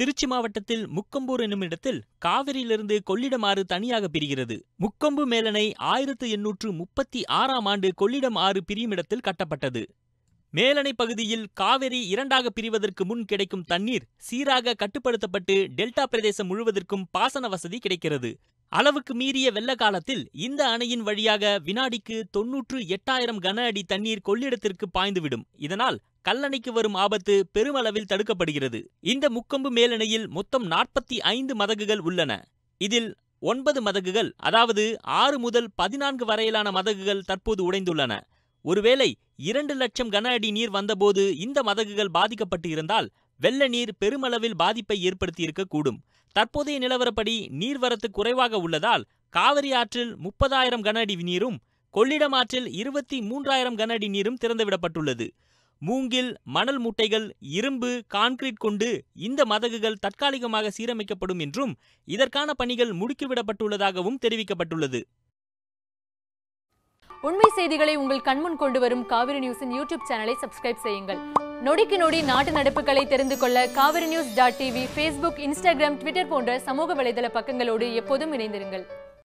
திருச்சி மாவட்டத்தில் முக்கம்பூர் என்னும் இடத்தில் காவிரியிலிருந்து கொள்ளிடம் ஆறு தனியாக பிரிகிறது முக்கொம்பு மேலணை ஆயிரத்து எண்ணூற்று முப்பத்தி ஆறாம் ஆண்டு கொள்ளிடம் ஆறு பிரியும் இடத்தில் கட்டப்பட்டது மேலணை பகுதியில் காவிரி இரண்டாக பிரிவதற்கு முன் கிடைக்கும் தண்ணீர் சீராக கட்டுப்படுத்தப்பட்டு டெல்டா பிரதேசம் முழுவதற்கும் பாசன வசதி கிடைக்கிறது அளவுக்கு மீறிய வெள்ள காலத்தில் இந்த அணையின் வழியாக வினாடிக்கு தொன்னூற்று எட்டாயிரம் கன அடி தண்ணீர் கொள்ளிடத்திற்கு பாய்ந்துவிடும் இதனால் கல்லணைக்கு வரும் ஆபத்து பெருமளவில் தடுக்கப்படுகிறது இந்த முக்கொம்பு மேலணையில் மொத்தம் நாற்பத்தி ஐந்து மதகுகள் உள்ளன இதில் ஒன்பது மதகுகள் அதாவது ஆறு முதல் பதினான்கு வரையிலான மதகுகள் தற்போது உடைந்துள்ளன ஒருவேளை இரண்டு லட்சம் கன அடி நீர் வந்தபோது இந்த மதகுகள் பாதிக்கப்பட்டு இருந்தால் வெள்ள நீர் பெருமளவில் பாதிப்பை ஏற்படுத்தியிருக்கக்கூடும் தற்போதைய நிலவரப்படி நீர்வரத்து குறைவாக உள்ளதால் காவிரி ஆற்றில் முப்பதாயிரம் கனஅடி நீரும் கொள்ளிடம் ஆற்றில் இருபத்தி மூன்றாயிரம் கனஅடி நீரும் திறந்துவிடப்பட்டுள்ளது மூங்கில் மணல் மூட்டைகள் இரும்பு கான்கிரீட் கொண்டு இந்த மதகுகள் தற்காலிகமாக சீரமைக்கப்படும் என்றும் இதற்கான பணிகள் முடுக்கிவிடப்பட்டுள்ளதாகவும் தெரிவிக்கப்பட்டுள்ளது உண்மை செய்திகளை உங்கள் கண்முன் கொண்டு வரும் காவிரி நியூஸின் யூடியூப் சேனலை சப்ஸ்கிரைப் செய்யுங்கள் நொடிக்கு நொடி நாட்டு நடப்புகளை தெரிந்து கொள்ள Kaveri news dot TV Facebook Instagram Twitter போன்ற சமூக வலைதள பக்கங்களோடு எப்போதும் இணைந்திருங்கள்